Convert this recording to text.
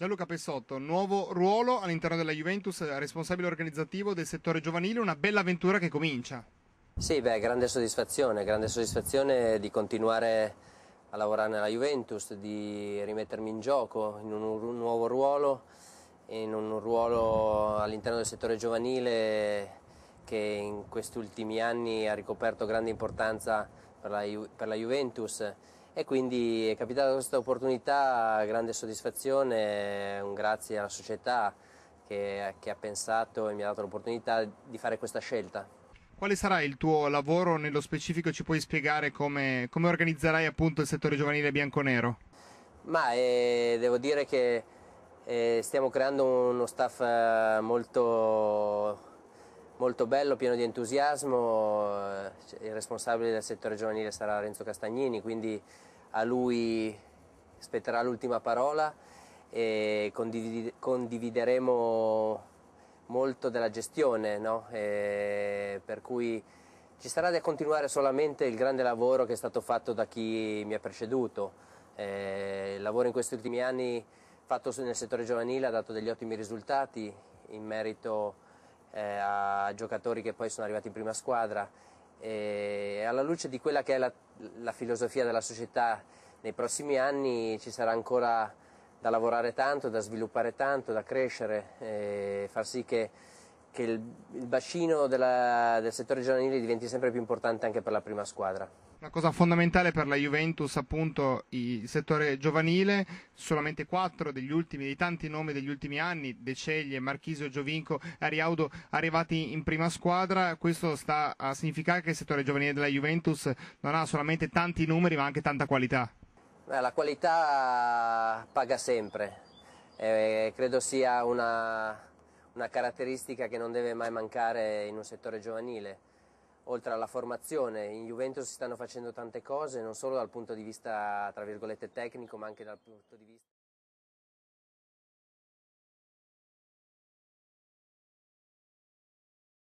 Gianluca Pessotto, nuovo ruolo all'interno della Juventus, responsabile organizzativo del settore giovanile, una bella avventura che comincia. Sì, beh, grande soddisfazione, grande soddisfazione di continuare a lavorare nella Juventus, di rimettermi in gioco in un nuovo ruolo, in un ruolo all'interno del settore giovanile che in questi ultimi anni ha ricoperto grande importanza per la, Ju- per la Juventus e quindi è capitata questa opportunità, grande soddisfazione, un grazie alla società che, che ha pensato e mi ha dato l'opportunità di fare questa scelta. Quale sarà il tuo lavoro nello specifico? Ci puoi spiegare come, come organizzerai appunto il settore giovanile bianconero? Ma eh, devo dire che eh, stiamo creando uno staff eh, molto, molto, bello, pieno di entusiasmo. Il responsabile del settore giovanile sarà Renzo Castagnini, quindi a lui spetterà l'ultima parola e condivideremo molto della gestione, no? per cui ci sarà da continuare solamente il grande lavoro che è stato fatto da chi mi ha preceduto. Eh, il lavoro in questi ultimi anni fatto nel settore giovanile ha dato degli ottimi risultati in merito eh, a giocatori che poi sono arrivati in prima squadra e eh, alla luce di quella che è la, la filosofia della società nei prossimi anni ci sarà ancora da lavorare tanto, da sviluppare tanto, da crescere, e eh, far sì che, che il, il, bacino della, del settore giovanile diventi sempre più importante anche per la prima squadra. Una cosa fondamentale per la Juventus appunto il settore giovanile, solamente quattro degli ultimi, dei tanti nomi degli ultimi anni, De Ceglie, Marchisio, Giovinco, Ariaudo arrivati in prima squadra, questo sta a significare che il settore giovanile della Juventus non ha solamente tanti numeri ma anche tanta qualità. Beh, la qualità paga sempre, eh, credo sia una, una caratteristica che non deve mai mancare in un settore giovanile oltre alla formazione, in Juventus si stanno facendo tante cose, non solo dal punto di vista, tecnico, ma anche dal punto di vista...